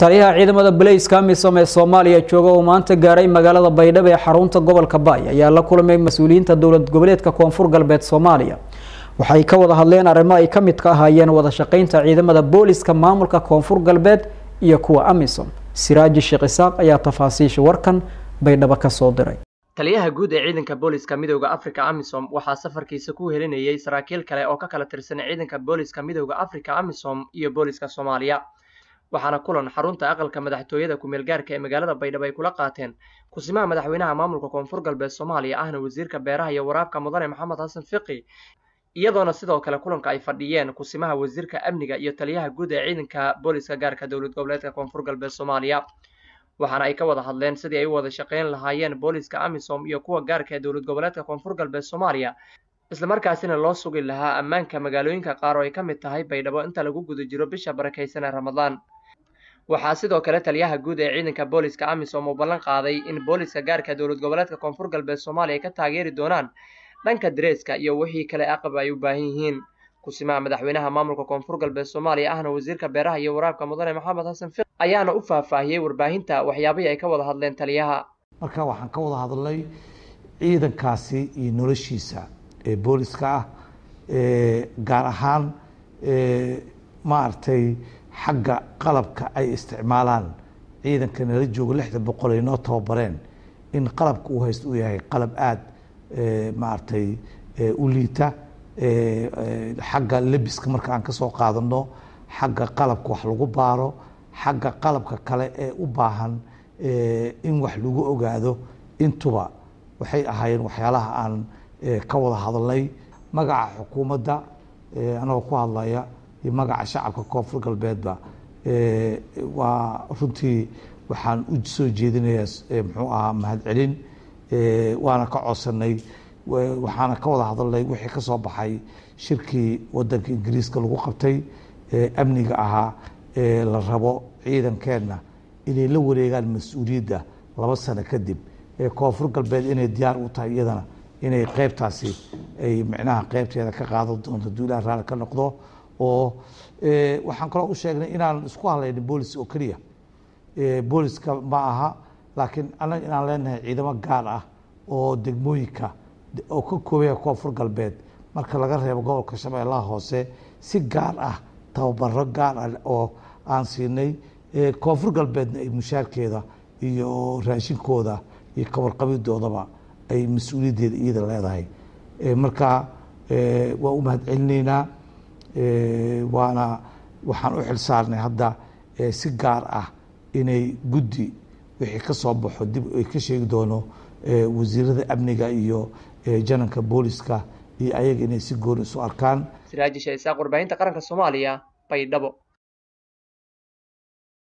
taliyaha ciidamada blaise kamisom ee soomaaliya jooga uu maanta gaaray magaalada baydhabo ee xarunta gobolka baay ayaa la kulmay mas-uuliyiinta dowlad goboleedka koonfur galbeed soomaaliya waxay ka wada hadleen arrimo ay ka mid ka ahaayeen wada shaqaynta ciidamada booliska maamulka koonfur galbeed iyo kuwa amisom siraaji sheekh isaaq ayaa tafaasiisha warkan baydhabo kasoo diray taliyaha guud ee ciidanka booliska midooda africa amisom waxaa safarkiisa ku helinayay saraakiil kale oo ka kala tirsan ciidanka booliska midooda africa amisom iyo booliska soomaaliya waxaana kulan xarunta aqalka madaxtooyada kumeelgaarka ee magaalada baydhabo ay kula qaateen kusimaha madaxweynaha maamulka koonfur galbeed soomaaliya ahna wasiirka beeraha iyo waraabka mudane maxamed xasan fiqi iyadoona sidoo kale kulanka ay fadhiyeen kusimaha wasiirka amniga iyo taliyaha guud ee ciidanka booliska gaarka dowlad goboleedka koonfur galbeed soomaaliya waxaana ay ka wada hadleen sidii ay u wada shaqayn lahaayeen booliska amisom iyo kuwa gaarka ee dowlad goboleedka koonfur galbeed soomaaliya islamarkaasina loo sugi lahaa ammaanka magaalooyinka qaar oo ay ka mid tahay baydhabo inta lagu guda jiro bisha barakaysan ee ramadaan waxaa sidoo kale taliyaha guud ee ciidanka booliska amisom uu ballan qaaday in booliska gaarka dowlad goboleedka koonfur galbeed soomaaliya ka taageeri doonaan dhanka dareeska iyo wixii kale aqab ay u baahan yihiin kusimaha madaxweynaha maamulka koonfur galbeed soomaaliya ahna wasiirka beeraha iyo waraabka mudane maxamed xasan fiq ayaana u faahfaahiyey warbaahinta waxyaabihii ay ka wada hadleen taliyaha marka waxaan ka wada hadlay ciidankaasi iyo noloshiisa ee booliska ah gaar ahaan maaragtay xagga qalabka ay isticmaalaan ciidanka nala joogo lixda boqol ay noo tababareen in qalabka uu haysto uu yahay qalab aada eh, maaragtay eh, u liita eh, xagga lebiska marka aan ka soo qaadano xagga qalabka wax lagu baaro xagga qalabka kale ee u baahan in wax lagu ogaado intuba waxay ahaayeen waxyaalaha aan ka wada hadalnay magaca xukuumadda anagoo ku hadlaya iyo magaca shacabka koonfur galbeedba waa runtii waxaan u soo jeedinayaa muxuu ahaa mahadcelin waana ka codsanay waxaana ka wada hadalnay wixii ka soo baxay shirkii wadanka ingiriiska lagu qabtay amniga ahaa ee la rabo ciidankeenna inay la wareegaan mas-uuliyadda laba sano kadib koonfur galbeed inay diyaar u tahay iyadana inay qeybtaasi ay micnaha qeybteeda ka qaadan doonto duulaha raali ka noqdo oo eh, waxaan kaloo u sheegnay inaan isku hadlaynin boolis oo keliya eh, booliska ma aha laakiin annaga inaan leenahay ciidamo gaar ah oo degmooyinka oo ka koobaya koonfur galbeed marka laga reebo gobolka shabeellaha hoose si gaar ah tababaro gaar ah oo aan siinay eh, koonfur galbeedna ay mushaarkeeda iyo raashinkooda iyo kabarqabidoodaba ay mas-uuliyaddeeda iyada leedahay marka waa u mahad celinaynaa Eh, waana waxaan u xilsaarnay hadda eh, si gaar ah inay guddi wixii ka soo baxo dib ay ka sheegi doono eh, wasiirada amniga iyo jananka booliska iyo ayaga inay si gooni isu arkaan siraaji shaisaaq warbaahinta qaranka soomaaliya baydhabo